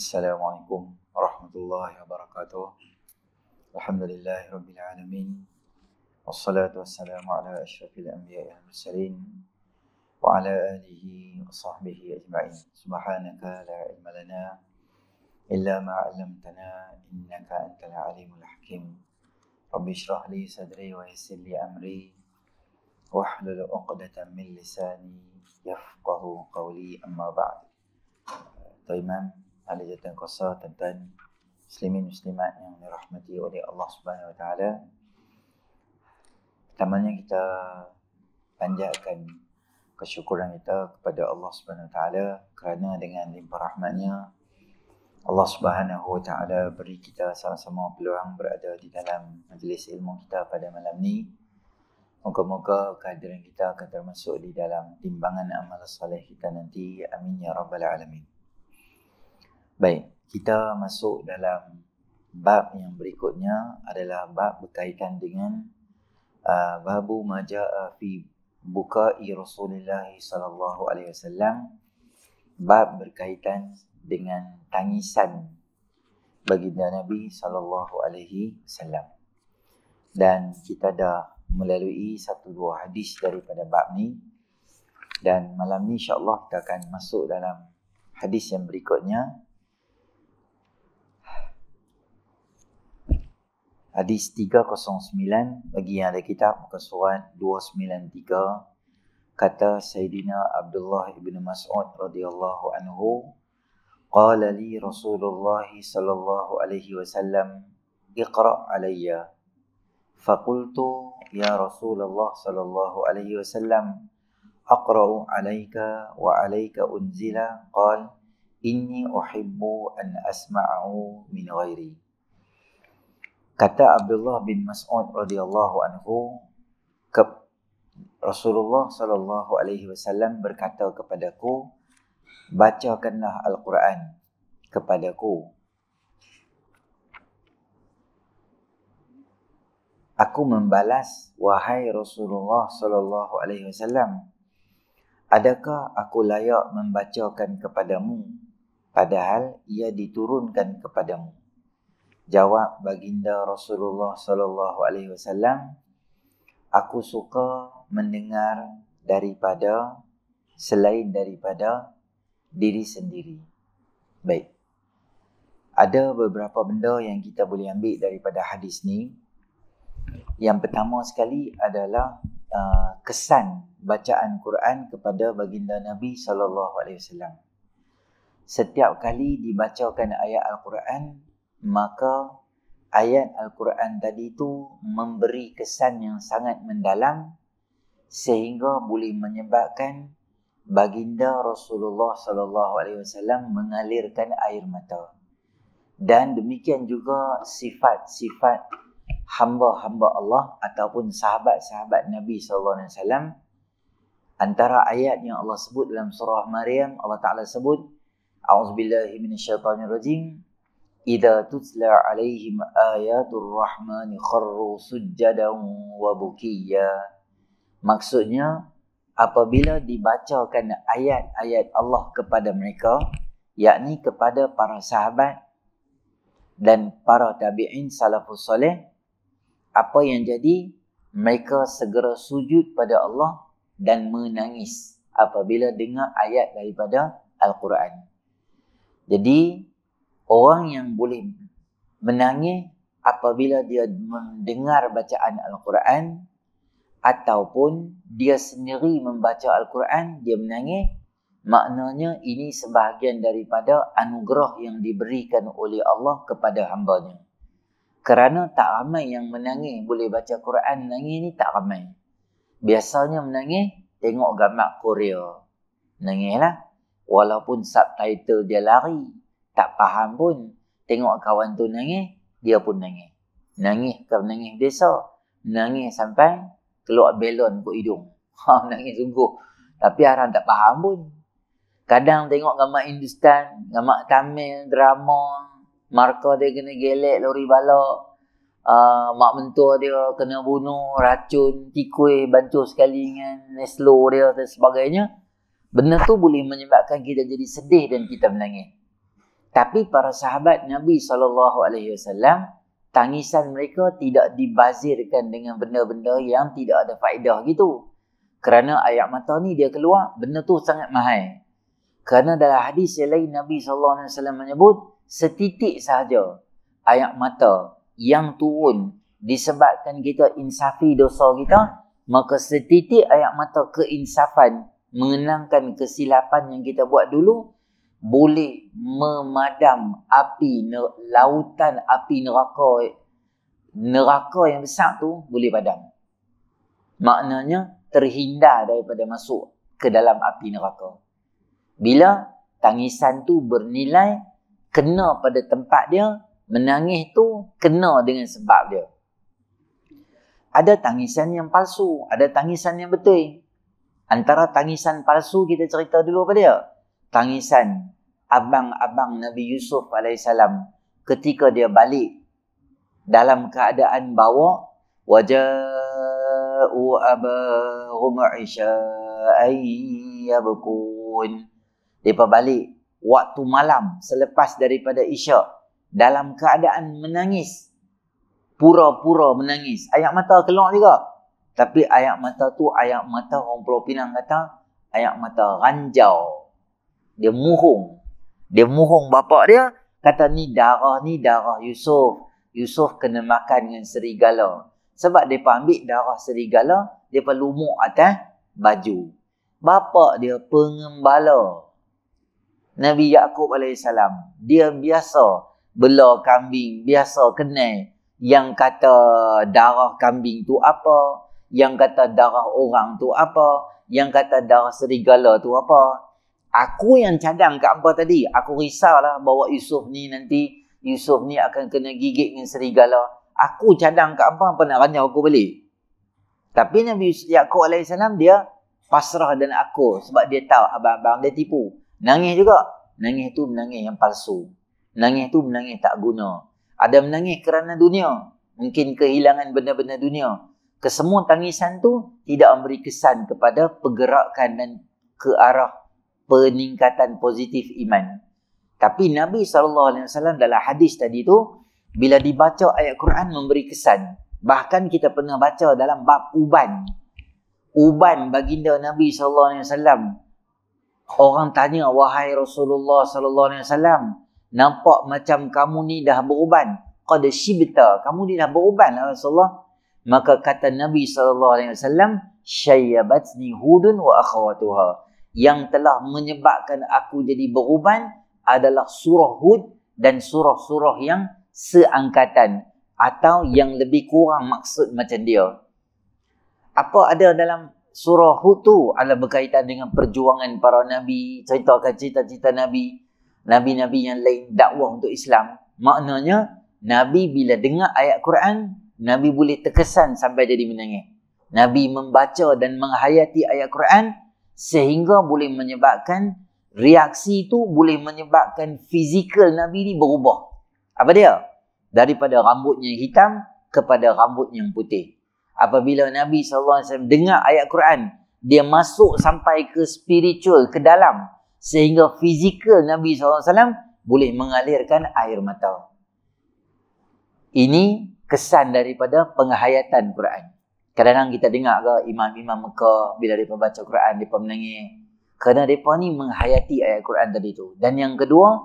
السلام عليكم ورحمة الله وبركاته الحمد لله رب العالمين والصلاة والسلام على أشرف الأنبياء والمرسلين وعلى آله وصحبه أجمعين سبحانك لا علم لنا إلا ما علمتنا إنك أنت العليم الحكيم رب اشرح لي صدري ويسر لي أمري واحلل عقدة من لساني يفقه قولي أما بعد طيب ahli jatuh kuasa tuan-tuan muslimin muslimat yang dirahmati oleh Allah Subhanahu Wa Taala. Pertamanya kita panjatkan kesyukuran kita kepada Allah Subhanahu Wa Taala kerana dengan limpah rahmatnya Allah Subhanahu Wa Taala beri kita sama-sama peluang berada di dalam majlis ilmu kita pada malam ni. Moga-moga kehadiran kita akan termasuk di dalam timbangan amal soleh kita nanti. Amin ya rabbal alamin. Baik, kita masuk dalam bab yang berikutnya adalah bab berkaitan dengan uh, babu majaa fi bukai Rasulullah sallallahu alaihi wasallam bab berkaitan dengan tangisan bagi Nabi sallallahu alaihi wasallam. Dan kita dah melalui satu dua hadis daripada bab ni dan malam ni insya-Allah kita akan masuk dalam hadis yang berikutnya Hadis 309 bagi yang ada kitab muka surat 293 kata Sayyidina Abdullah ibn Mas'ud radhiyallahu anhu qala li Rasulullah sallallahu alaihi wasallam iqra alayya faqultu ya Rasulullah sallallahu alaihi wasallam aqra'u alayka wa alayka unzila qala inni uhibbu an asma'u min ghairi kata Abdullah bin Mas'ud radhiyallahu anhu ke Rasulullah sallallahu alaihi wasallam berkata kepadaku bacakanlah al-Quran kepadaku Aku membalas wahai Rasulullah sallallahu alaihi wasallam adakah aku layak membacakan kepadamu padahal ia diturunkan kepadamu jawab baginda Rasulullah sallallahu alaihi wasallam aku suka mendengar daripada selain daripada diri sendiri baik ada beberapa benda yang kita boleh ambil daripada hadis ni yang pertama sekali adalah uh, kesan bacaan Quran kepada baginda Nabi sallallahu alaihi wasallam setiap kali dibacakan ayat al-Quran maka ayat Al-Quran tadi itu memberi kesan yang sangat mendalam sehingga boleh menyebabkan baginda Rasulullah sallallahu alaihi wasallam mengalirkan air mata. Dan demikian juga sifat-sifat hamba-hamba Allah ataupun sahabat-sahabat Nabi sallallahu alaihi wasallam antara ayat yang Allah sebut dalam surah Maryam Allah Taala sebut auzubillahi minasyaitonirrajim Ida tutsla alaihim ayatul rahmani kharru sujjadan wa bukiyya. Maksudnya, apabila dibacakan ayat-ayat Allah kepada mereka, yakni kepada para sahabat dan para tabi'in salafus soleh, apa yang jadi, mereka segera sujud pada Allah dan menangis apabila dengar ayat daripada Al-Quran. Jadi, orang yang boleh menangis apabila dia mendengar bacaan Al-Quran ataupun dia sendiri membaca Al-Quran, dia menangis. Maknanya ini sebahagian daripada anugerah yang diberikan oleh Allah kepada hambanya. Kerana tak ramai yang menangis boleh baca al Quran, menangis ni tak ramai. Biasanya menangis tengok gambar Korea. Menangislah. Walaupun subtitle dia lari, tak faham pun tengok kawan tu nangis, dia pun nangis. Nangis kerana nangis biasa. Nangis sampai keluar belon ke hidung. Ha, nangis sungguh. Tapi orang tak faham pun. Kadang tengok gambar Hindustan, gambar Tamil, drama. Markah dia kena gelek, lori balak. Uh, ah, mak mentua dia kena bunuh, racun, tikui, bancuh sekali dengan neslo dia dan sebagainya. Benda tu boleh menyebabkan kita jadi sedih dan kita menangis. Tapi para sahabat Nabi SAW, tangisan mereka tidak dibazirkan dengan benda-benda yang tidak ada faedah gitu. Kerana ayat mata ni dia keluar, benda tu sangat mahal. Kerana dalam hadis yang lain Nabi SAW menyebut, setitik sahaja ayat mata yang turun disebabkan kita insafi dosa kita, maka setitik ayat mata keinsafan mengenangkan kesilapan yang kita buat dulu, boleh memadam api lautan api neraka neraka yang besar tu boleh padam maknanya terhindar daripada masuk ke dalam api neraka bila tangisan tu bernilai kena pada tempat dia menangis tu kena dengan sebab dia ada tangisan yang palsu ada tangisan yang betul antara tangisan palsu kita cerita dulu pada dia tangisan abang-abang Nabi Yusuf AS ketika dia balik dalam keadaan bawa waja'u abahum isya'i yabukun dia balik waktu malam selepas daripada isya' dalam keadaan menangis pura-pura menangis ayat mata keluar juga tapi ayat mata tu ayat mata orang Pulau Pinang kata ayat mata ranjau dia muhung dia muhung bapa dia kata ni darah ni darah Yusuf Yusuf kena makan dengan serigala sebab dia ambil darah serigala dia perlu muk, atas baju bapa dia pengembala Nabi Yaakob AS dia biasa bela kambing biasa kenal yang kata darah kambing tu apa yang kata darah orang tu apa yang kata darah serigala tu apa Aku yang cadang kat Abah tadi. Aku risaulah bawa Yusuf ni nanti. Yusuf ni akan kena gigit dengan serigala. Aku cadang kat Abah apa nak ranjau aku balik. Tapi Nabi Yaakob AS dia pasrah dan aku. Sebab dia tahu abang-abang dia tipu. Nangis juga. Nangis tu menangis yang palsu. Nangis tu menangis tak guna. Ada menangis kerana dunia. Mungkin kehilangan benda-benda dunia. Kesemua tangisan tu tidak memberi kesan kepada pergerakan dan ke arah peningkatan positif iman. Tapi Nabi saw alaihi dalam hadis tadi tu bila dibaca ayat Quran memberi kesan. Bahkan kita pernah baca dalam bab uban. Uban baginda Nabi sallallahu Orang tanya wahai Rasulullah saw. nampak macam kamu ni dah beruban. Qad shibta, kamu ni dah beruban lah Rasulullah. Maka kata Nabi saw. alaihi syayabatni hudun wa akhawatuha yang telah menyebabkan aku jadi beruban adalah surah Hud dan surah-surah yang seangkatan atau yang lebih kurang maksud macam dia. Apa ada dalam surah Hud tu adalah berkaitan dengan perjuangan para Nabi, ceritakan cerita-cerita Nabi, Nabi-Nabi yang lain dakwah untuk Islam. Maknanya, Nabi bila dengar ayat Quran, Nabi boleh terkesan sampai jadi menangis. Nabi membaca dan menghayati ayat Quran, sehingga boleh menyebabkan reaksi itu boleh menyebabkan fizikal Nabi ini berubah. Apa dia? Daripada rambutnya yang hitam kepada rambut yang putih. Apabila Nabi SAW dengar ayat Quran, dia masuk sampai ke spiritual, ke dalam. Sehingga fizikal Nabi SAW boleh mengalirkan air mata. Ini kesan daripada penghayatan Quran. Kadang-kadang kita dengar ke imam-imam Mekah bila mereka baca Quran, mereka menangis. Kerana mereka ni menghayati ayat Quran tadi tu. Dan yang kedua,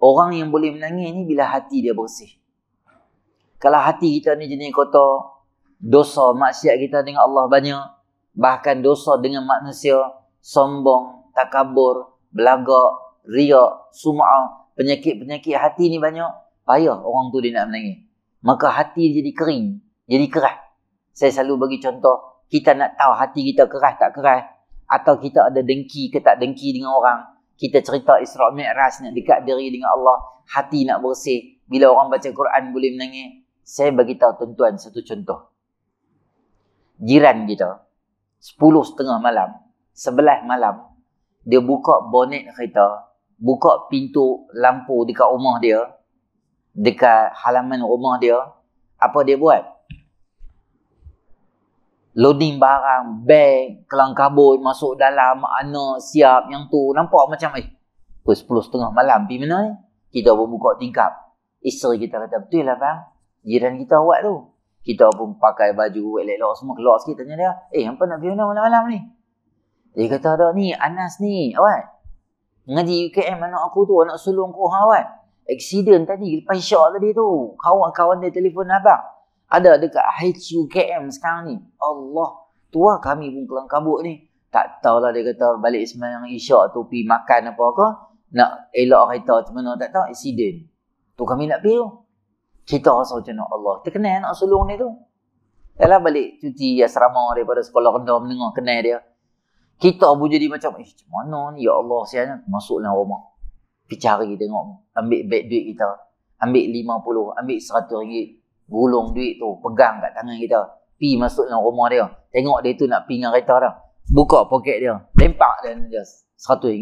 orang yang boleh menangis ni bila hati dia bersih. Kalau hati kita ni jenis kotor, dosa maksiat kita dengan Allah banyak, bahkan dosa dengan manusia, sombong, takabur, belagak, riak, sumah, penyakit-penyakit hati ni banyak, payah orang tu dia nak menangis. Maka hati dia jadi kering, jadi keras. Saya selalu bagi contoh, kita nak tahu hati kita keras tak keras atau kita ada dengki ke tak dengki dengan orang. Kita cerita Isra Miraj nak dekat diri dengan Allah, hati nak bersih bila orang baca Quran boleh menangis. Saya bagi tahu tuan satu contoh. Jiran kita sepuluh setengah malam, sebelah malam dia buka bonet kereta, buka pintu lampu dekat rumah dia, dekat halaman rumah dia. Apa dia buat? loading barang, bag, kelang kabut masuk dalam, mana siap yang tu. Nampak macam eh, pukul sepuluh malam pergi mana Eh? Kita pun buka tingkap. Isteri kita kata, betul lah bang. Jiran kita awak tu. Kita pun pakai baju elok-elok semua keluar sikit tanya dia. Eh, apa nak pergi mana malam-malam ni? Dia kata, ada ni, Anas ni, awak. Ngaji UKM anak aku tu, anak sulung kau ha, awak. Aksiden tadi, lepas syak tadi tu. Kawan-kawan dia telefon abang ada dekat KM sekarang ni. Allah, tua kami pun kelam kabut ni. Tak tahulah dia kata balik semalam isyak tu pergi makan apa ke. Nak elak kereta macam mana, tak tahu. Accident. Tu kami nak pergi tu. Kita rasa macam nak Allah. Kita kenal anak sulung ni tu. Yalah balik cuti asrama daripada sekolah rendah menengah kenal dia. Kita pun jadi macam, eh macam mana ni? Ya Allah, siapa masuklah rumah. Pergi cari tengok. Ambil beg duit kita. Ambil lima puluh. Ambil seratus ringgit gulung duit tu pegang kat tangan kita pi masuk dalam rumah dia tengok dia tu nak pi dengan kereta dah buka poket dia lempak dan dia RM100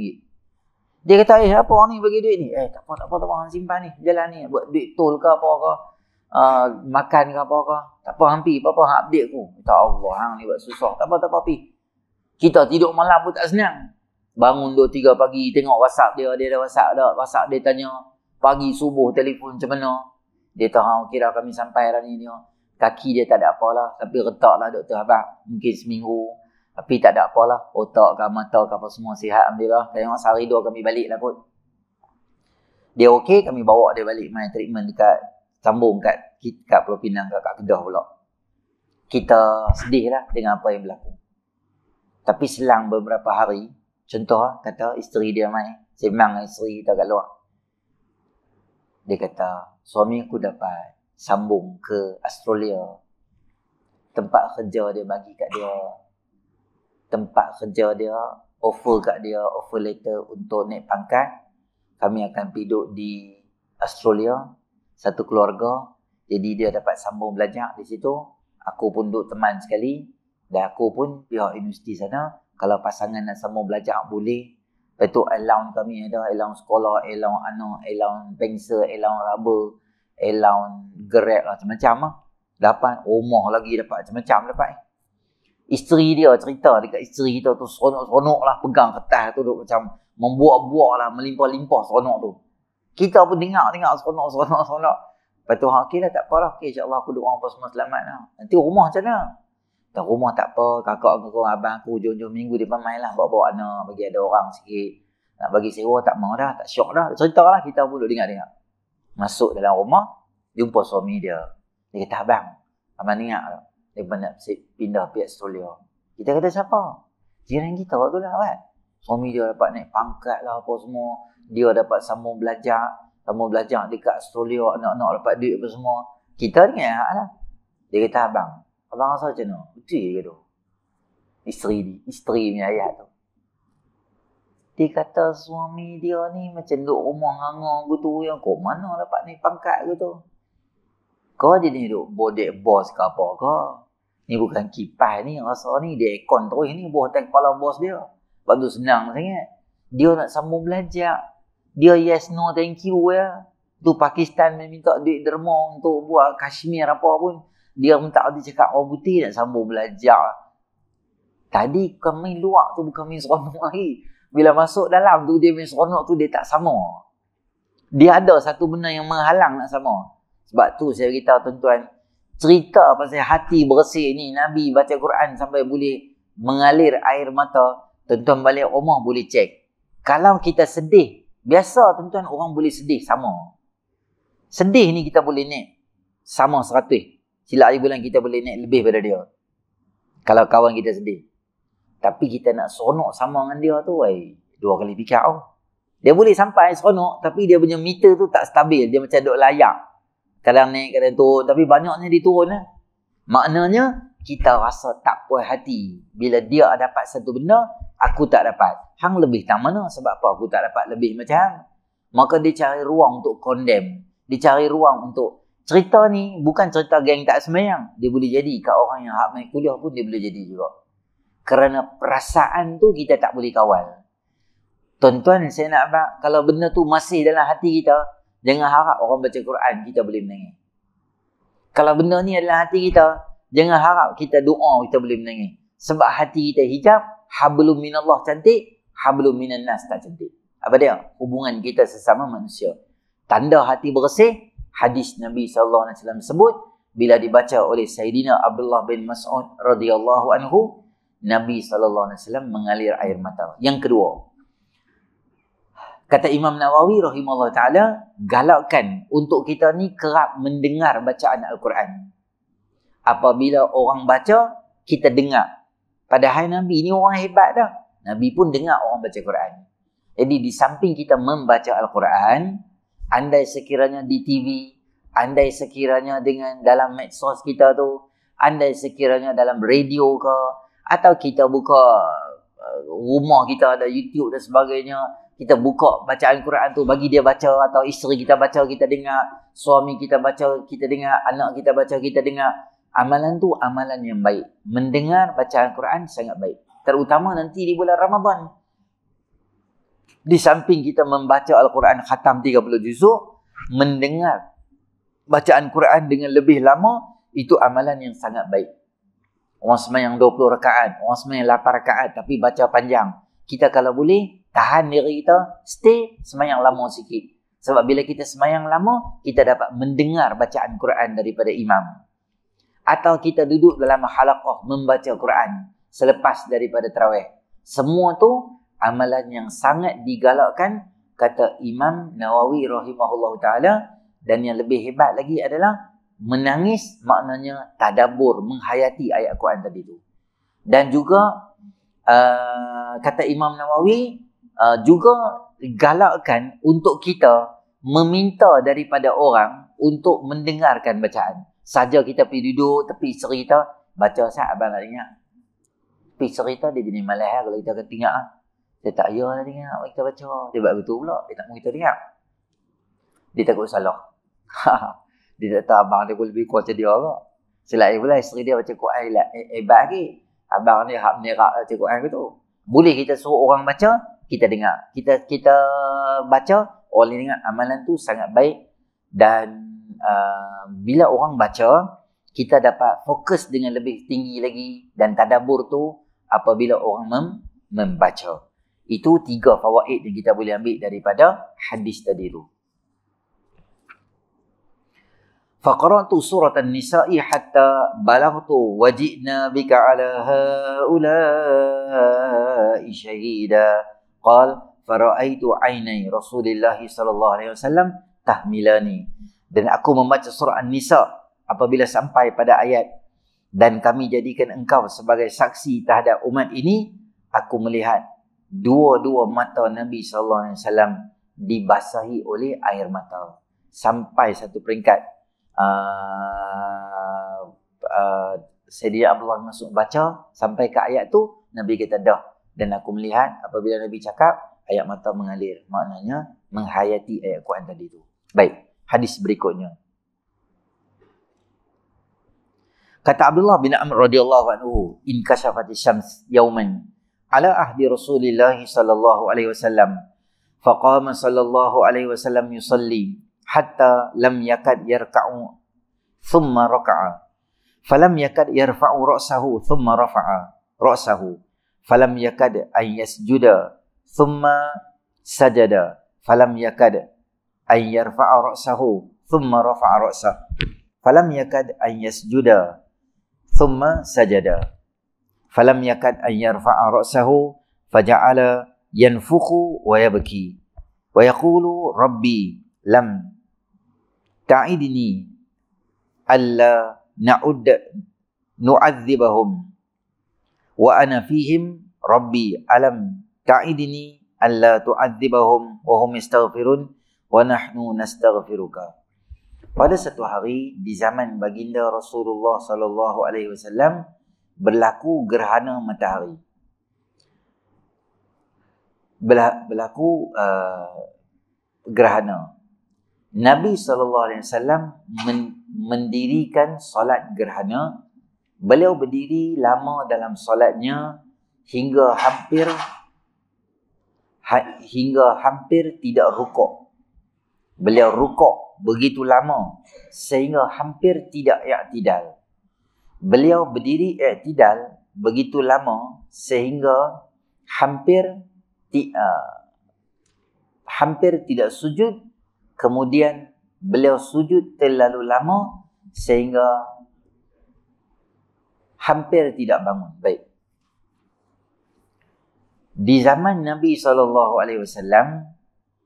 dia kata eh apa orang ni bagi duit ni eh tak apa tak apa tak apa orang simpan ni jalan ni buat duit tol ke apa ke uh, makan ke apa ke tak apa hampir apa apa update aku kata Allah hang ni buat susah tak apa tak apa pi kita tidur malam pun tak senang bangun 2 3 pagi tengok whatsapp dia dia ada whatsapp dah whatsapp dia tanya pagi subuh telefon macam mana dia tahu, ah, okey dah kami sampai dah ni. Dia. Kaki dia tak ada apa lah. Tapi retak lah doktor abang. Ah, mungkin seminggu. Tapi tak ada apa lah. Otak ke mata ke apa semua sihat. Alhamdulillah. Tengok sehari dua kami balik lah kot. Dia okey, kami bawa dia balik main treatment dekat sambung kat kat, kat Pulau Pinang kat, kat Kedah pula. Kita sedih lah dengan apa yang berlaku. Tapi selang beberapa hari, contoh lah, kata isteri dia main, sembang dengan isteri kita kat luar. Dia kata, suami aku dapat sambung ke Australia. Tempat kerja dia bagi kat dia. Tempat kerja dia offer kat dia, offer letter untuk naik pangkat. Kami akan piduk di Australia, satu keluarga. Jadi dia dapat sambung belajar di situ. Aku pun duduk teman sekali. Dan aku pun pihak universiti sana. Kalau pasangan nak sambung belajar boleh, Lepas tu allowance kami ada allowance sekolah, allowance anak, allowance bengsa, allowance rubber, allowance grab lah macam-macam lah. Dapat rumah lagi dapat macam-macam dapat. Isteri dia cerita dekat isteri kita tu seronok-seronok lah pegang kertas tu duk macam membuat-buat lah melimpah-limpah seronok tu. Kita pun dengar-dengar seronok-seronok-seronok. Lepas tu, ha, okey lah tak apa lah. Okey, insyaAllah aku doa apa semua selamat lah. Nanti rumah macam mana? Tak rumah tak apa, kakak aku, abang aku, hujung-hujung minggu dia main lah, bawa-bawa anak, bagi ada orang sikit. Nak bagi sewa tak mau dah, tak syok dah. Cerita lah kita pun duduk dengar-dengar. Masuk dalam rumah, jumpa suami dia. Dia kata, abang, abang dengar lah. Dia pun pindah pihak Australia. Kita kata siapa? Jiran kita waktu lah kan. Suami dia dapat naik pangkat lah apa semua. Dia dapat sambung belajar. Sambung belajar dekat Australia, anak-anak dapat duit apa semua. Kita dengar lah. Dia kata, abang, Abang rasa macam mana? Betul ke tu? Isteri ni, isteri ni ayah tu. Dia kata suami dia ni macam duduk rumah hangar ke tu yang kau mana dapat ni pangkat ke tu. Kau je ni duduk bodek bos ke apa kau. Ni bukan kipas ni, rasa ni dia ekon terus ni buah tak kepala bos dia. Bantu senang sangat. Dia nak sambung belajar. Dia yes no thank you ya. Tu Pakistan meminta duit derma untuk buat Kashmir apa pun dia pun tak ada cakap orang putih nak sambung belajar. Tadi bukan main luar tu, bukan main seronok lagi. Bila masuk dalam tu, dia main seronok tu, dia tak sama. Dia ada satu benda yang menghalang nak sama. Sebab tu saya beritahu tuan-tuan, cerita pasal hati bersih ni, Nabi baca Quran sampai boleh mengalir air mata, tuan-tuan balik rumah boleh cek. Kalau kita sedih, biasa tuan-tuan orang boleh sedih sama. Sedih ni kita boleh naik sama seratus. Silap je bulan kita boleh naik lebih pada dia. Kalau kawan kita sedih. Tapi kita nak seronok sama dengan dia tu. Wai, dua kali fikir. Oh. Dia boleh sampai seronok. Tapi dia punya meter tu tak stabil. Dia macam duk layak. Kadang naik, kadang turun. Tapi banyaknya dia turun. Eh. Maknanya, kita rasa tak puas hati. Bila dia dapat satu benda, aku tak dapat. Hang lebih tak mana sebab apa aku tak dapat lebih macam Maka dia cari ruang untuk condemn. Dia cari ruang untuk cerita ni bukan cerita geng tak semayang. Dia boleh jadi kat orang yang hak main kuliah pun dia boleh jadi juga. Kerana perasaan tu kita tak boleh kawal. Tuan-tuan, saya nak nak kalau benda tu masih dalam hati kita, jangan harap orang baca Quran kita boleh menangis. Kalau benda ni adalah hati kita, jangan harap kita doa kita boleh menangis. Sebab hati kita hijab, hablum minallah cantik, hablum minannas tak cantik. Apa dia? Hubungan kita sesama manusia. Tanda hati bersih, hadis Nabi sallallahu alaihi wasallam sebut bila dibaca oleh Sayyidina Abdullah bin Mas'ud radhiyallahu anhu Nabi sallallahu alaihi wasallam mengalir air mata. Yang kedua. Kata Imam Nawawi rahimahullah taala galakkan untuk kita ni kerap mendengar bacaan al-Quran. Apabila orang baca kita dengar. Padahal Nabi ni orang hebat dah. Nabi pun dengar orang baca Quran. Jadi di samping kita membaca al-Quran, andai sekiranya di TV, andai sekiranya dengan dalam medsos kita tu, andai sekiranya dalam radio ke, atau kita buka uh, rumah kita ada YouTube dan sebagainya, kita buka bacaan Quran tu bagi dia baca atau isteri kita baca, kita dengar, suami kita baca, kita dengar, anak kita baca, kita dengar. Amalan tu amalan yang baik. Mendengar bacaan Quran sangat baik. Terutama nanti di bulan Ramadan di samping kita membaca Al-Quran khatam 30 juzuk, mendengar bacaan Quran dengan lebih lama, itu amalan yang sangat baik. Orang semayang 20 rakaat, orang yang 8 rakaat tapi baca panjang. Kita kalau boleh, tahan diri kita, stay semayang lama sikit. Sebab bila kita semayang lama, kita dapat mendengar bacaan Quran daripada imam. Atau kita duduk dalam halakoh membaca Quran selepas daripada terawih. Semua tu amalan yang sangat digalakkan kata Imam Nawawi rahimahullah taala dan yang lebih hebat lagi adalah menangis maknanya tadabur menghayati ayat Quran tadi tu. Dan juga uh, kata Imam Nawawi uh, juga galakkan untuk kita meminta daripada orang untuk mendengarkan bacaan. Saja kita pergi duduk tepi cerita baca sah abang nak ingat. Pergi cerita dia jadi malas kalau kita kena tinggal saya tak payah lah dengar orang kita baca. Dia buat betul pula. Dia tak mahu kita dengar. Dia takut salah. dia tak tahu abang dia pun lebih kuat macam dia lah. Selain pula isteri dia baca Quran lah. hebat lagi. Abang ni hak menerak baca Quran tu. Boleh kita suruh orang baca, kita dengar. Kita kita baca, orang dengar amalan tu sangat baik. Dan uh, bila orang baca, kita dapat fokus dengan lebih tinggi lagi dan tadabur tu apabila orang mem membaca. Itu tiga fawaid yang kita boleh ambil daripada hadis tadi tu. Faqaratu surat an-nisa'i hatta balagtu waji'na bika ala haulai shahida. Qal fara'aitu aynai Rasulullah sallallahu alaihi wasallam tahmilani. Dan aku membaca surah An-Nisa apabila sampai pada ayat dan kami jadikan engkau sebagai saksi terhadap umat ini aku melihat dua-dua mata Nabi sallallahu alaihi wasallam dibasahi oleh air mata sampai satu peringkat a uh, uh, Abdullah masuk baca sampai ke ayat tu Nabi kata dah dan aku melihat apabila Nabi cakap ayat mata mengalir maknanya menghayati ayat Quran tadi tu baik hadis berikutnya kata Abdullah bin Amr radhiyallahu anhu in kasyafati shams yauman ala ahdi Rasulullah sallallahu alaihi wasallam. Faqama sallallahu alaihi wasallam yusalli hatta lam yakad yarka'u thumma raka'a. Falam yakad yarfa'u ra'sahu thumma rafa'a ra'sahu. Falam yakad an yasjuda thumma sajada. Falam yakad an yarfa'a ra'sahu thumma rafa'a ra'sahu. Falam yakad an yasjuda thumma sajada falam yakad an yarfa'a ra'sahu faja'ala yanfukhu wa yabki wa yaqulu rabbi lam ta'idni alla na'ud nu'adzibahum wa ana fihim rabbi alam ta'idni alla tu'adzibahum wa hum yastaghfirun wa nahnu nastaghfiruka pada satu hari di zaman baginda Rasulullah sallallahu alaihi wasallam berlaku gerhana matahari. berlaku uh, gerhana. Nabi sallallahu alaihi wasallam mendirikan solat gerhana. Beliau berdiri lama dalam solatnya hingga hampir ha- hingga hampir tidak rukuk. Beliau rukuk begitu lama sehingga hampir tidak yak tidak beliau berdiri iktidal begitu lama sehingga hampir ti, uh, hampir tidak sujud kemudian beliau sujud terlalu lama sehingga hampir tidak bangun baik di zaman Nabi sallallahu alaihi wasallam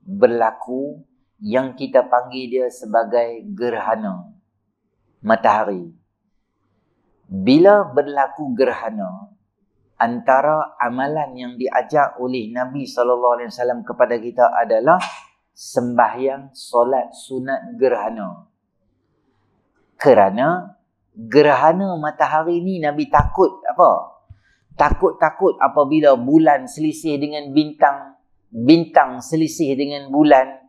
berlaku yang kita panggil dia sebagai gerhana matahari bila berlaku gerhana antara amalan yang diajak oleh Nabi sallallahu alaihi wasallam kepada kita adalah sembahyang solat sunat gerhana kerana gerhana matahari ni Nabi takut apa takut-takut apabila bulan selisih dengan bintang bintang selisih dengan bulan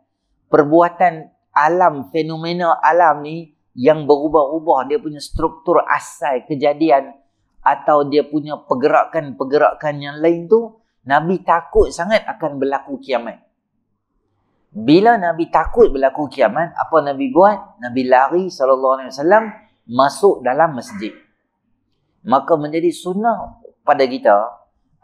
perbuatan alam fenomena alam ni yang berubah-ubah dia punya struktur asal kejadian atau dia punya pergerakan-pergerakan yang lain tu Nabi takut sangat akan berlaku kiamat. Bila Nabi takut berlaku kiamat, apa Nabi buat? Nabi lari sallallahu alaihi wasallam masuk dalam masjid. Maka menjadi sunnah pada kita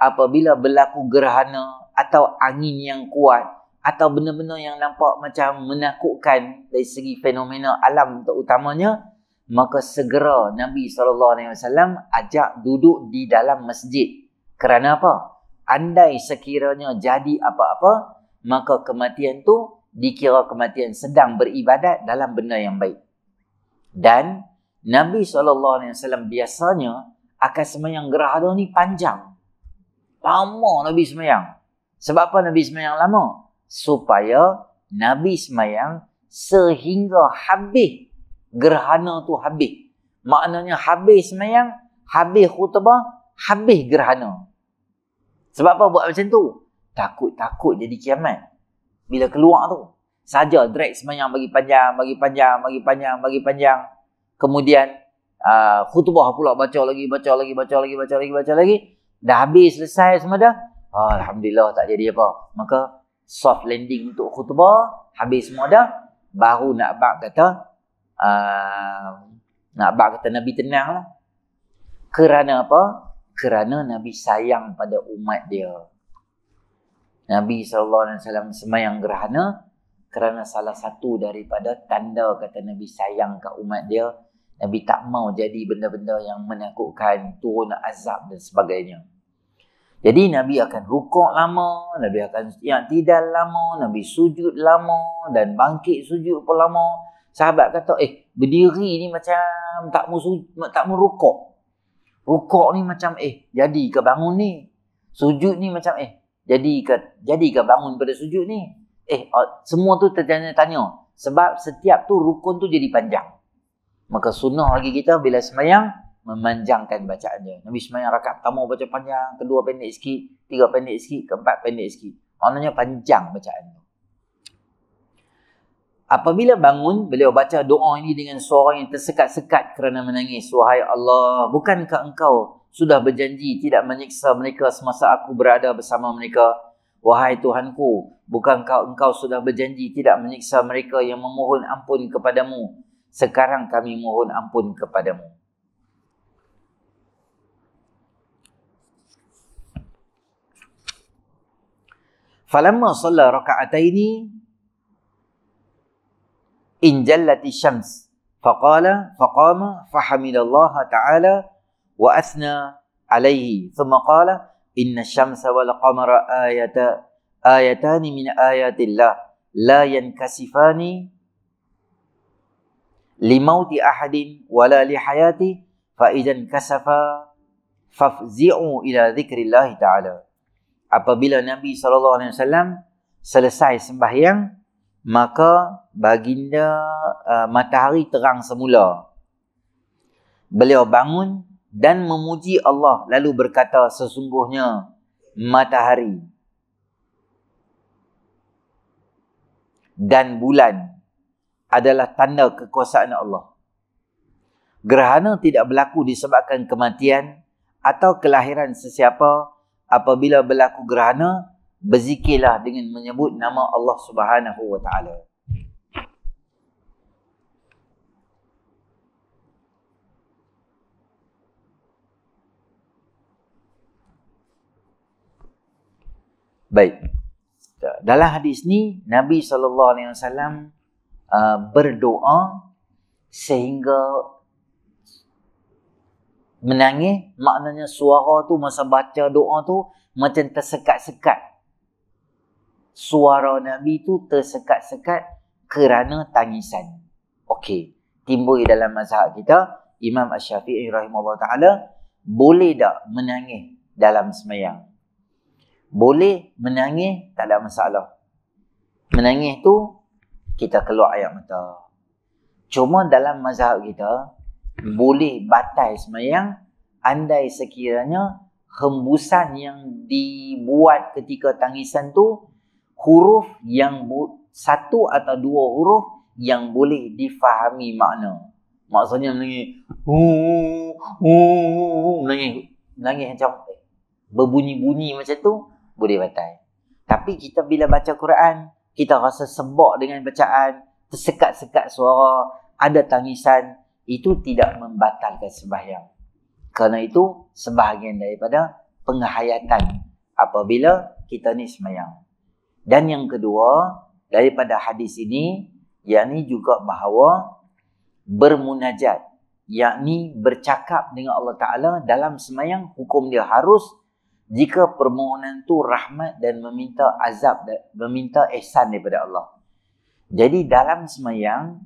apabila berlaku gerhana atau angin yang kuat atau benar-benar yang nampak macam menakutkan dari segi fenomena alam terutamanya maka segera Nabi sallallahu alaihi wasallam ajak duduk di dalam masjid kerana apa andai sekiranya jadi apa-apa maka kematian tu dikira kematian sedang beribadat dalam benda yang baik dan Nabi sallallahu alaihi wasallam biasanya akan semayang gerhada ni panjang lama Nabi semayang. sebab apa Nabi semayang lama supaya Nabi semayang sehingga habis gerhana tu habis. Maknanya habis semayang, habis khutbah, habis gerhana. Sebab apa buat macam tu? Takut-takut jadi kiamat. Bila keluar tu. Saja drag semayang bagi panjang, bagi panjang, bagi panjang, bagi panjang. Kemudian uh, khutbah pula baca lagi, baca lagi, baca lagi, baca lagi, baca lagi. Dah habis selesai semua dah. Alhamdulillah tak jadi apa. Maka soft landing untuk khutbah habis semua dah baru nak bab kata uh, nak bab kata nabi tenang lah. kerana apa kerana nabi sayang pada umat dia nabi sallallahu alaihi wasallam semayang gerhana kerana salah satu daripada tanda kata nabi sayang kat umat dia nabi tak mau jadi benda-benda yang menakutkan turun azab dan sebagainya jadi Nabi akan rukuk lama, Nabi akan yang tidak lama, Nabi sujud lama dan bangkit sujud pun lama. Sahabat kata, eh berdiri ni macam tak mau sujud, tak mau rukuk. Rukuk ni macam eh jadi ke bangun ni? Sujud ni macam eh jadi ke jadi ke bangun pada sujud ni? Eh semua tu tertanya-tanya sebab setiap tu rukun tu jadi panjang. Maka sunnah lagi kita bila semayang, memanjangkan bacaan dia. Nabi Ismail rakaat pertama baca panjang, kedua pendek sikit, tiga pendek sikit, keempat pendek sikit. Maknanya panjang bacaan dia. Apabila bangun, beliau baca doa ini dengan suara yang tersekat-sekat kerana menangis. Wahai Allah, bukankah engkau sudah berjanji tidak menyiksa mereka semasa aku berada bersama mereka? Wahai Tuhanku, bukankah engkau sudah berjanji tidak menyiksa mereka yang memohon ampun kepadamu? Sekarang kami mohon ampun kepadamu. فلما صلى ركعتين انجلت الشمس فقال فقام فحمد الله تعالى وأثنى عليه ثم قال إن الشمس والقمر ايتا آيتان من آيات الله لا ينكسفان لموت أحد ولا لحياته فإذا انكسفا فافزعوا إلى ذكر الله تعالى apabila Nabi SAW selesai sembahyang, maka baginda uh, matahari terang semula. Beliau bangun dan memuji Allah lalu berkata sesungguhnya matahari dan bulan adalah tanda kekuasaan Allah. Gerhana tidak berlaku disebabkan kematian atau kelahiran sesiapa apabila berlaku gerhana berzikirlah dengan menyebut nama Allah Subhanahu wa taala. Baik. Dalam hadis ni Nabi sallallahu alaihi wasallam uh, berdoa sehingga menangis maknanya suara tu masa baca doa tu macam tersekat-sekat suara nabi tu tersekat-sekat kerana tangisan okey timbul dalam mazhab kita Imam Asy-Syafi'i rahimahullah taala boleh tak menangis dalam sembahyang boleh menangis tak ada masalah menangis tu kita keluar ayat mata cuma dalam mazhab kita Hmm. boleh batal semayang andai sekiranya hembusan yang dibuat ketika tangisan tu huruf yang satu atau dua huruf yang boleh difahami makna. Maksudnya menangis hu hu menangis menangis macam eh, berbunyi-bunyi macam tu boleh batal. Tapi kita bila baca Quran, kita rasa sebok dengan bacaan, tersekat-sekat suara, ada tangisan, itu tidak membatalkan sembahyang. Kerana itu sebahagian daripada penghayatan apabila kita ni sembahyang. Dan yang kedua, daripada hadis ini, yakni juga bahawa bermunajat, yakni bercakap dengan Allah Ta'ala dalam sembahyang, hukum dia harus jika permohonan tu rahmat dan meminta azab, meminta ihsan daripada Allah. Jadi dalam semayang,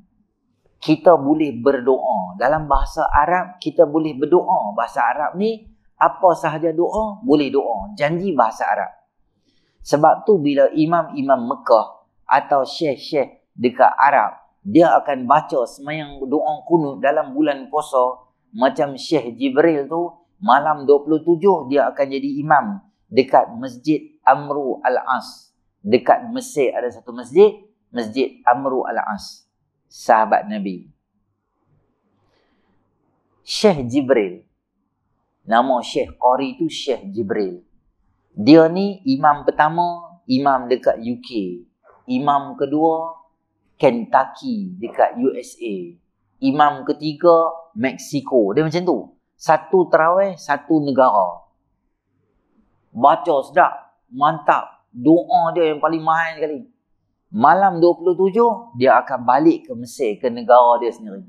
kita boleh berdoa. Dalam bahasa Arab, kita boleh berdoa. Bahasa Arab ni, apa sahaja doa, boleh doa. Janji bahasa Arab. Sebab tu bila imam-imam Mekah atau syekh-syekh dekat Arab, dia akan baca semayang doa kuno dalam bulan puasa macam Syekh Jibril tu, malam 27 dia akan jadi imam dekat Masjid Amru Al-As. Dekat Mesir ada satu masjid, Masjid Amru Al-As sahabat Nabi. Syekh Jibril. Nama Syekh Qari tu Syekh Jibril. Dia ni imam pertama, imam dekat UK. Imam kedua, Kentucky dekat USA. Imam ketiga, Mexico. Dia macam tu. Satu terawih, satu negara. Baca sedap, mantap. Doa dia yang paling mahal sekali malam 27 dia akan balik ke Mesir ke negara dia sendiri.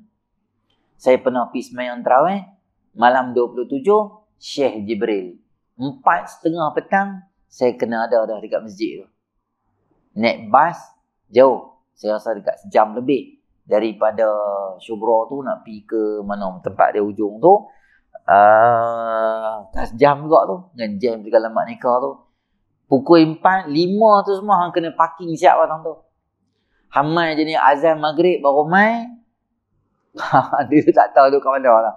Saya pernah pergi sembahyang terawih. malam 27 Syekh Jibril. Empat setengah petang saya kena ada dah dekat masjid tu. Naik bas jauh. Saya rasa dekat sejam lebih daripada Syubra tu nak pergi ke mana tempat dia ujung tu. Uh, tak sejam juga tu dengan jam segala mak nikah tu. Pukul empat lima tu semua hang kena parking siap orang lah, tu. Hang mai jadi azan maghrib baru mai. dia tu tak tahu tu kat mana lah.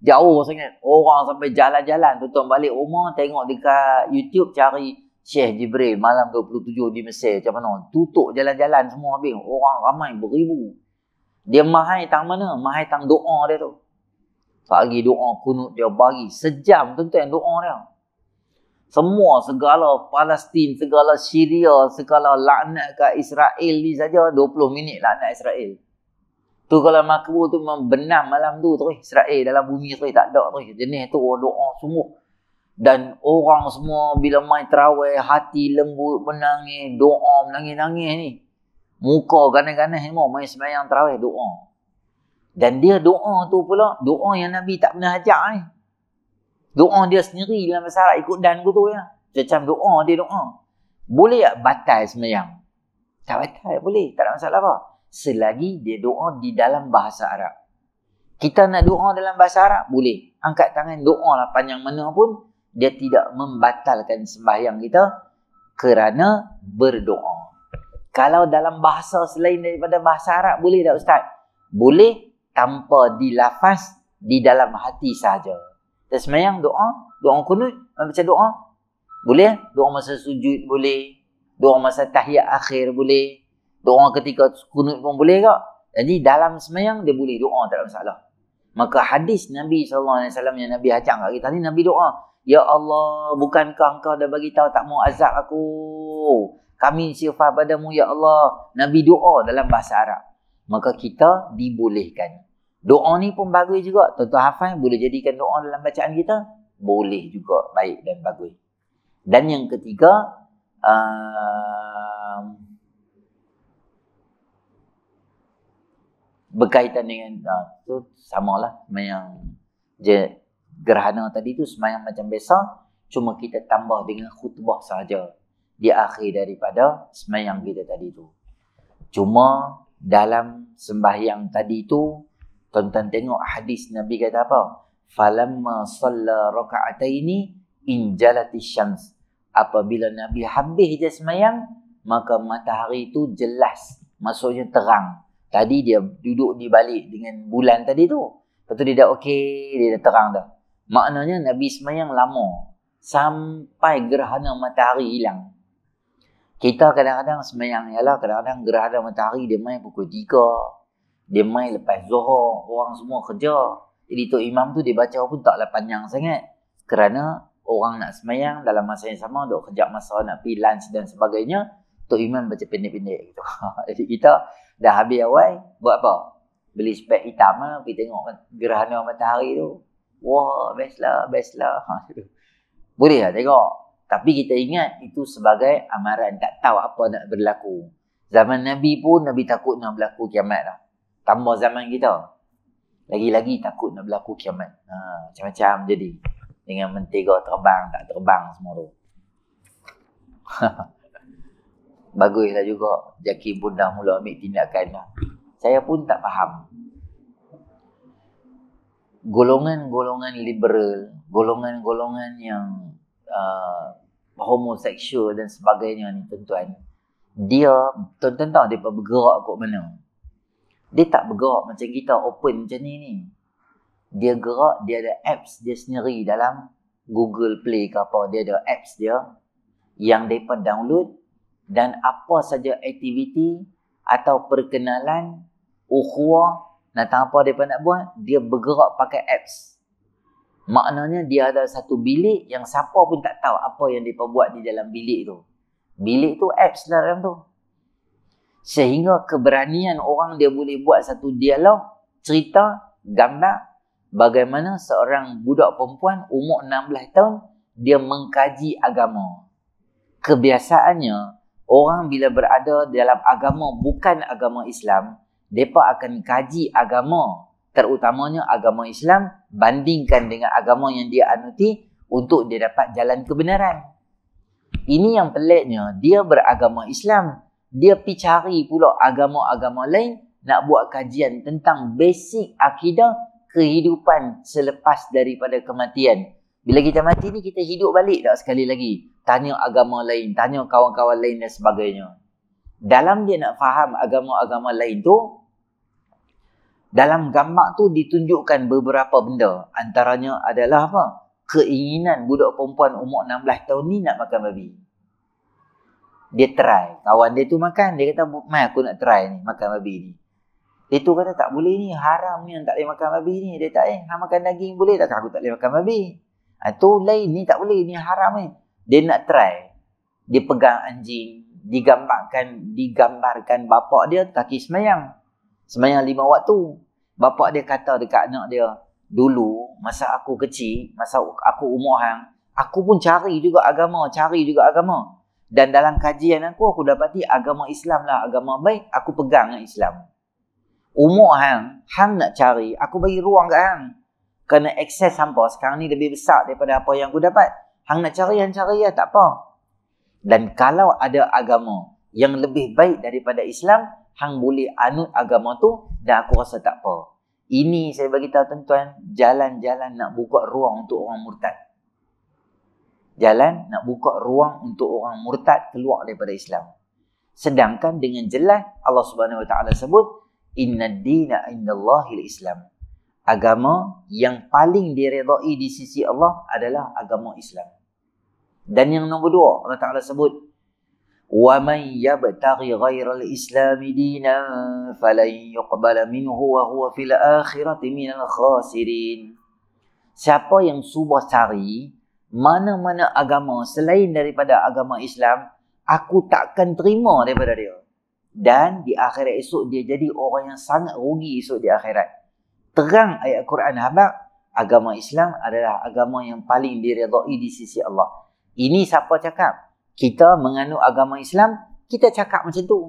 Jauh sangat. Orang sampai jalan-jalan tutup balik rumah tengok dekat YouTube cari Syekh Jibril malam 27 di Mesir macam mana. Tutup jalan-jalan semua habis. Orang ramai beribu. Dia mahai tang mana? Mahai tang doa dia tu. Pagi doa kunut dia bagi. Sejam tentu yang doa dia semua segala Palestin, segala Syria, segala laknat ke Israel ni saja 20 minit laknat Israel. Tu kalau makbu tu membenam malam tu tu Israel dalam bumi tu tak ada tu jenis tu doa semua Dan orang semua bila main terawih hati lembut menangis doa menangis-nangis ni. Muka ganas-ganas semua main sembahyang terawih doa. Dan dia doa tu pula doa yang Nabi tak pernah ajar ni. Eh. Doa dia sendiri dalam masyarakat ikut dan tu ya. Macam doa dia doa. Boleh tak batal semayang? Tak batal, boleh. Tak ada masalah apa. Selagi dia doa di dalam bahasa Arab. Kita nak doa dalam bahasa Arab, boleh. Angkat tangan doa lah panjang mana pun. Dia tidak membatalkan sembahyang kita kerana berdoa. Kalau dalam bahasa selain daripada bahasa Arab, boleh tak Ustaz? Boleh tanpa dilafaz di dalam hati sahaja. Dan semayang doa, doa kunut, macam doa. Boleh eh? Doa masa sujud boleh. Doa masa tahiyat akhir boleh. Doa ketika kunut pun boleh kak. Jadi dalam semayang dia boleh doa tak ada masalah. Maka hadis Nabi SAW yang Nabi hajar kat kita ni Nabi doa. Ya Allah bukankah engkau dah bagi tahu tak mau azab aku. Kami syifah padamu ya Allah. Nabi doa dalam bahasa Arab. Maka kita dibolehkan. Doa ni pun bagus juga. tuan hafal boleh jadikan doa dalam bacaan kita. Boleh juga baik dan bagus. Dan yang ketiga. Um, berkaitan dengan. Uh, tu sama lah. Yang je, gerhana tadi tu semayang macam biasa. Cuma kita tambah dengan khutbah saja Di akhir daripada semayang kita tadi tu. Cuma dalam sembahyang tadi tu Tonton tengok hadis Nabi kata apa? Falamma salla raka'ataini injalati syams. Apabila Nabi habis je semayang, maka matahari tu jelas. Maksudnya terang. Tadi dia duduk di balik dengan bulan tadi tu. Lepas tu dia dah okey, dia dah terang dah. Maknanya Nabi semayang lama. Sampai gerhana matahari hilang. Kita kadang-kadang semayang ialah kadang-kadang gerhana matahari dia main pukul 3, dia mai lepas Zohor, orang semua kerja. Jadi Tok Imam tu dia baca pun taklah panjang sangat. Kerana orang nak semayang dalam masa yang sama, dok kejap masa nak pergi lunch dan sebagainya, Tok Imam baca pendek-pendek. Gitu. Jadi kita dah habis awal, buat apa? Beli spek hitam lah, pergi tengok gerhana matahari tu. Wah, best lah, best lah. Boleh lah tengok. Tapi kita ingat itu sebagai amaran tak tahu apa nak berlaku. Zaman Nabi pun Nabi takut nak berlaku kiamat lah tambah zaman kita. Lagi-lagi takut nak berlaku kiamat. Ha, macam-macam jadi. Dengan mentega terbang, tak terbang semua tu. Baguslah juga. Jaki pun dah mula ambil tindakan lah. Saya pun tak faham. Golongan-golongan liberal, golongan-golongan yang uh, homoseksual dan sebagainya ni tuan-tuan. Dia, tuan-tuan tahu dia bergerak kat mana? dia tak bergerak macam kita open macam ni ni dia gerak dia ada apps dia sendiri dalam Google Play ke apa dia ada apps dia yang depa download dan apa saja aktiviti atau perkenalan ukhuwah datang apa depa nak buat dia bergerak pakai apps maknanya dia ada satu bilik yang siapa pun tak tahu apa yang depa buat di dalam bilik tu bilik tu apps lah dalam tu sehingga keberanian orang dia boleh buat satu dialog cerita gambar bagaimana seorang budak perempuan umur 16 tahun dia mengkaji agama kebiasaannya orang bila berada dalam agama bukan agama Islam depa akan kaji agama terutamanya agama Islam bandingkan dengan agama yang dia anuti untuk dia dapat jalan kebenaran ini yang peliknya dia beragama Islam dia pergi cari pula agama-agama lain nak buat kajian tentang basic akidah kehidupan selepas daripada kematian. Bila kita mati ni kita hidup balik tak sekali lagi. Tanya agama lain, tanya kawan-kawan lain dan sebagainya. Dalam dia nak faham agama-agama lain tu, dalam gambar tu ditunjukkan beberapa benda. Antaranya adalah apa? Keinginan budak perempuan umur 16 tahun ni nak makan babi dia try. Kawan dia tu makan, dia kata, mai aku nak try ni, makan babi ni. Dia tu kata, tak boleh ni, haram ni, tak boleh makan babi ni. Dia tak, eh, nak makan daging boleh tak? Aku tak boleh makan babi. Ha, tu lain ni, tak boleh, ni haram ni. Dia nak try. Dia pegang anjing, digambarkan, digambarkan bapak dia kaki semayang. Semayang lima waktu. Bapak dia kata dekat anak dia, dulu, masa aku kecil, masa aku umur hang, aku pun cari juga agama, cari juga agama. Dan dalam kajian aku, aku dapati agama Islam lah. Agama baik, aku pegang Islam. Umur hang, hang nak cari, aku bagi ruang ke hang. Kena akses hampa. Sekarang ni lebih besar daripada apa yang aku dapat. Hang nak cari, hang cari ya, tak apa. Dan kalau ada agama yang lebih baik daripada Islam, hang boleh anut agama tu dan aku rasa tak apa. Ini saya bagi tahu tuan-tuan, jalan-jalan nak buka ruang untuk orang murtad jalan nak buka ruang untuk orang murtad keluar daripada Islam. Sedangkan dengan jelas Allah Subhanahu Wa Taala sebut Inna dina indallahil Islam. Agama yang paling diredai di sisi Allah adalah agama Islam. Dan yang nombor dua Allah Taala sebut wa man yabtaghi ghairal islami dina falan yuqbala minhu wa huwa fil akhirati khasirin. Siapa yang cuba cari mana-mana agama selain daripada agama Islam, aku takkan terima daripada dia. Dan di akhirat esok dia jadi orang yang sangat rugi esok di akhirat. Terang ayat Quran habaq, agama Islam adalah agama yang paling diredai di sisi Allah. Ini siapa cakap? Kita menganut agama Islam, kita cakap macam tu.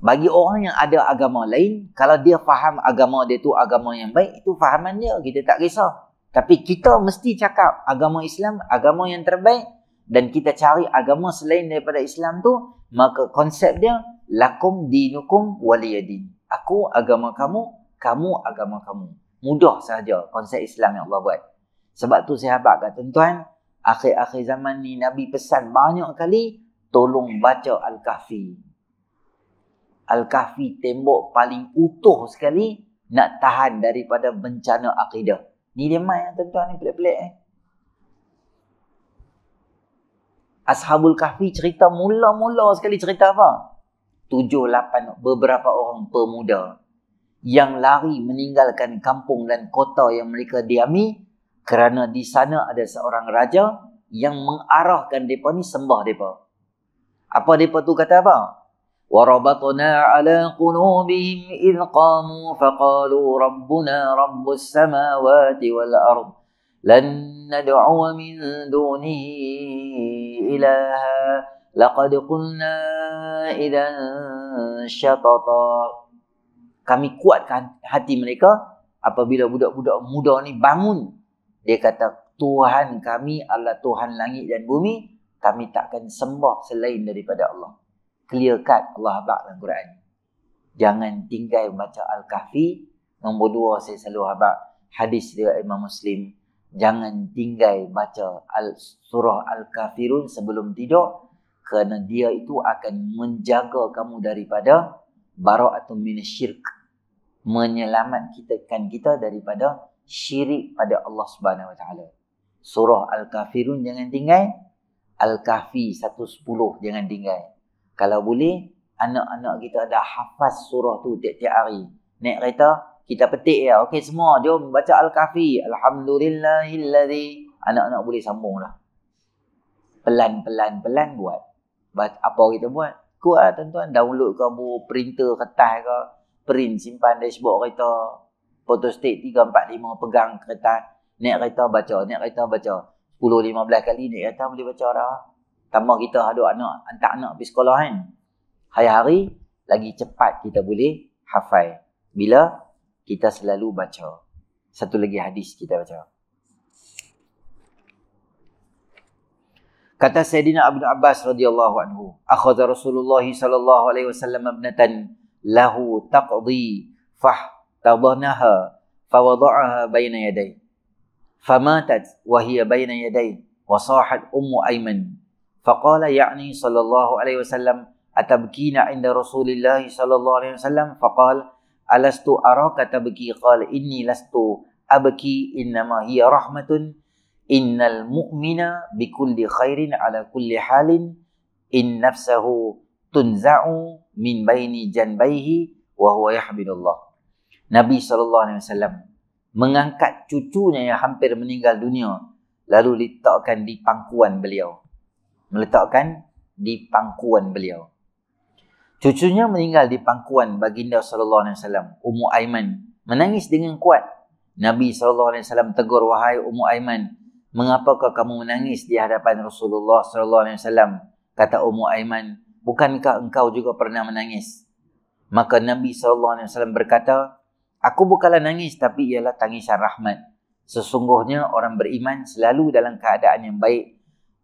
Bagi orang yang ada agama lain, kalau dia faham agama dia tu agama yang baik, itu fahaman dia. Kita tak risau. Tapi kita mesti cakap agama Islam agama yang terbaik dan kita cari agama selain daripada Islam tu maka konsep dia lakum dinukum waliyadin. Aku agama kamu, kamu agama kamu. Mudah saja konsep Islam yang Allah buat. Sebab tu saya habaq kat tuan-tuan, akhir-akhir zaman ni Nabi pesan banyak kali tolong baca Al-Kahfi. Al-Kahfi tembok paling utuh sekali nak tahan daripada bencana akidah. Ni dia mai, yang tuan-tuan ni pelik-pelik ni. Ashabul Kahfi cerita mula-mula sekali cerita apa? Tujuh, lapan, beberapa orang pemuda yang lari meninggalkan kampung dan kota yang mereka diami kerana di sana ada seorang raja yang mengarahkan mereka ni sembah mereka. Apa mereka tu kata apa? وربطنا على قلوبهم إذ قاموا فقالوا ربنا رب السماوات والأرض لن ندعو من دونه إلها لقد قلنا إذا شططا Kami kuatkan hati mereka apabila budak-budak muda ni bangun. Dia kata, Tuhan kami adalah Tuhan langit dan bumi. Kami takkan sembah selain daripada Allah clear cut Allah habak dalam Quran jangan tinggai baca Al-Kahfi nombor dua saya selalu habak hadis dia Imam Muslim jangan tinggai baca al surah Al-Kafirun sebelum tidur kerana dia itu akan menjaga kamu daripada barok atau minasyirk Menyelamat kita kan kita daripada syirik pada Allah Subhanahu Wa Taala. Surah Al-Kafirun jangan tinggai. Al-Kahfi 110 jangan tinggai. Kalau boleh, anak-anak kita dah hafaz surah tu tiap-tiap hari. Naik kereta, kita petik ya. Okey semua, jom baca Al-Kahfi. Alhamdulillahilladzi. Anak-anak boleh sambung lah. Pelan-pelan-pelan buat. Apa kita buat? Kuat lah tuan-tuan. Download ke bu, printer kertas ke. Print, simpan dashboard kereta. Photostate tiga empat lima pegang kertas. Naik kereta, baca. Naik kereta, baca. Puluh lima belas kali naik kereta boleh baca dah. Tambah kita ada anak, hantar anak pergi sekolah kan. Hari-hari lagi cepat kita boleh hafal. Bila kita selalu baca. Satu lagi hadis kita baca. Kata Sayyidina Abu Abbas radhiyallahu anhu, akhadha Rasulullah sallallahu alaihi wasallam ibnatan lahu taqdi fah tadhanaha fa wada'aha bayna yaday. Famatat wa hiya bayna yaday wa sahat ummu Aiman faqala ya'ni sallallahu alaihi wasallam atabkina inda rasulillah sallallahu alaihi wasallam faqal alastu araka tabki qala inni lastu abki inna ma hiya rahmatun innal mu'mina bi kulli khairin ala kulli halin in nafsahu tunza'u min baini janbaihi wa huwa yahbidullah Nabi sallallahu alaihi wasallam mengangkat cucunya yang hampir meninggal dunia lalu letakkan di pangkuan beliau meletakkan di pangkuan beliau. Cucunya meninggal di pangkuan baginda sallallahu alaihi wasallam, Ummu Aiman, menangis dengan kuat. Nabi sallallahu alaihi wasallam tegur wahai Ummu Aiman, mengapakah kamu menangis di hadapan Rasulullah sallallahu alaihi wasallam? Kata Ummu Aiman, bukankah engkau juga pernah menangis? Maka Nabi sallallahu alaihi wasallam berkata, aku bukanlah nangis tapi ialah tangisan rahmat. Sesungguhnya orang beriman selalu dalam keadaan yang baik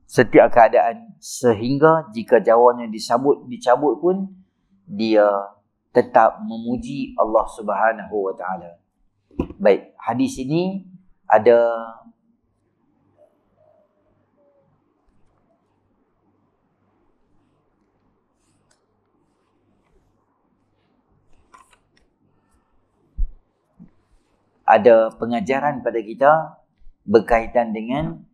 setiap keadaan sehingga jika jawanya disabut dicabut pun dia tetap memuji Allah Subhanahu wa taala. Baik, hadis ini ada ada pengajaran pada kita berkaitan dengan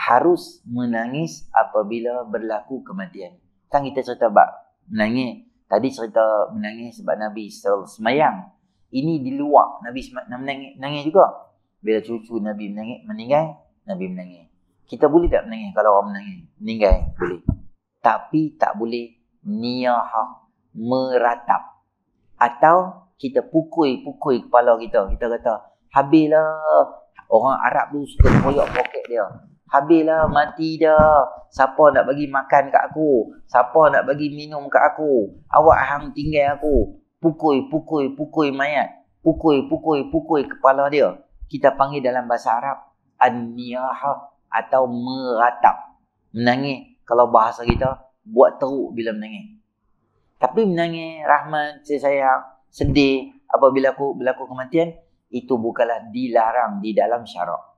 harus menangis apabila berlaku kematian. Kan kita cerita bab menangis. Tadi cerita menangis sebab Nabi semayang. Ini di luar Nabi menangis, menangis juga. Bila cucu Nabi menangis, meninggal, Nabi menangis. Kita boleh tak menangis kalau orang menangis? Meninggal, boleh. Tapi tak boleh niyahah meratap. Atau kita pukul-pukul kepala kita. Kita kata, habislah orang Arab tu suka koyak poket dia. Habislah mati dah. Siapa nak bagi makan kat aku? Siapa nak bagi minum kat aku? Awak hang tinggal aku. Pukul, pukul, pukul mayat. Pukul, pukul, pukul kepala dia. Kita panggil dalam bahasa Arab. an atau meratap. Menangis. Kalau bahasa kita, buat teruk bila menangis. Tapi menangis, rahmat, saya sayang, sedih apabila aku berlaku kematian. Itu bukanlah dilarang di dalam syarak.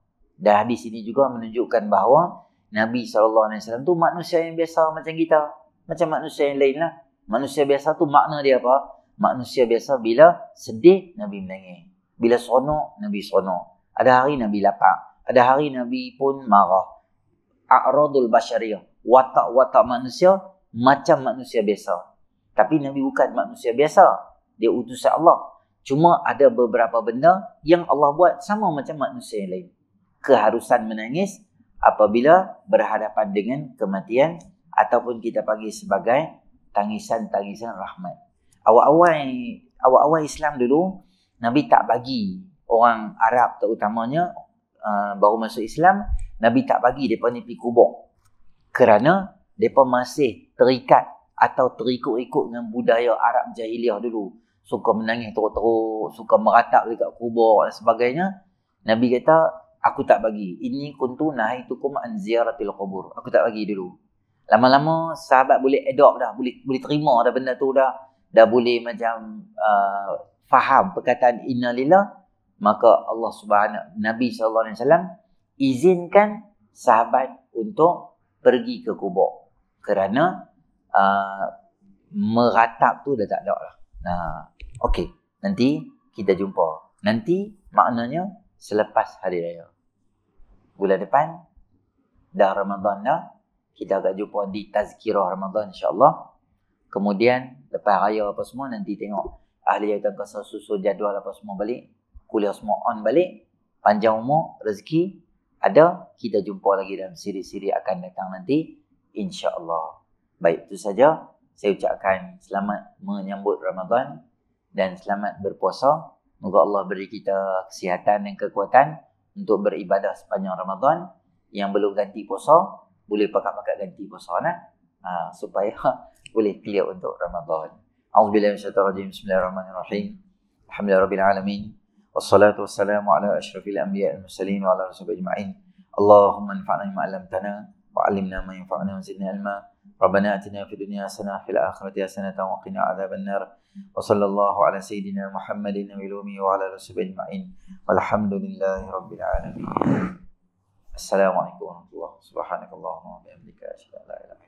Dan hadis ini juga menunjukkan bahawa Nabi SAW tu manusia yang biasa macam kita. Macam manusia yang lain lah. Manusia biasa tu makna dia apa? Manusia biasa bila sedih, Nabi menangis. Bila seronok, Nabi seronok. Ada hari Nabi lapar. Ada hari Nabi pun marah. A'radul basyariah. Watak-watak manusia macam manusia biasa. Tapi Nabi bukan manusia biasa. Dia utusan Allah. Cuma ada beberapa benda yang Allah buat sama macam manusia yang lain keharusan menangis apabila berhadapan dengan kematian ataupun kita panggil sebagai tangisan-tangisan rahmat. Awal-awal awal-awal Islam dulu Nabi tak bagi orang Arab terutamanya uh, baru masuk Islam Nabi tak bagi depa ni pergi kubur. Kerana depa masih terikat atau terikut-ikut dengan budaya Arab jahiliah dulu. Suka menangis teruk-teruk, suka meratap dekat kubur dan sebagainya. Nabi kata aku tak bagi. Ini kuntu nahaitukum an ziyaratil qubur. Aku tak bagi dulu. Lama-lama sahabat boleh adopt dah, boleh boleh terima dah benda tu dah. Dah boleh macam uh, faham perkataan inna maka Allah Subhanahu Nabi sallallahu alaihi wasallam izinkan sahabat untuk pergi ke kubur kerana uh, meratap tu dah tak ada lah. Nah, okey. Nanti kita jumpa. Nanti maknanya selepas hari raya bulan depan dah Ramadan dah kita akan jumpa di tazkirah Ramadan insyaallah kemudian lepas raya apa semua nanti tengok ahli yang kuasa susu jadual apa semua balik kuliah semua on balik panjang umur rezeki ada kita jumpa lagi dalam siri-siri akan datang nanti insyaallah baik itu saja saya ucapkan selamat menyambut Ramadan dan selamat berpuasa moga Allah beri kita kesihatan dan kekuatan untuk beribadah sepanjang Ramadan yang belum ganti puasa boleh pakai-pakai ganti puasa nah ha, supaya boleh clear untuk Ramadan. Auzubillahi minasyaitonirrajim. Bismillahirrahmanirrahim. Alhamdulillahirabbil alamin. Wassalatu wassalamu ala asyrafil anbiya wal mursalin wa ala rasulillahi ajma'in. Allahumma anfa'na bima wa 'allimna ma yanfa'una wa zidna 'ilma. ربنا اتنا في الدنيا حسنه وفي الاخره حسنه وقنا عذاب النار وصلى الله على سيدنا محمد النبي وعلى اله وصحبه اجمعين والحمد لله رب العالمين السلام عليكم ورحمه الله سبحانك اللهم وبحمدك اشهد ان لا اله الا انت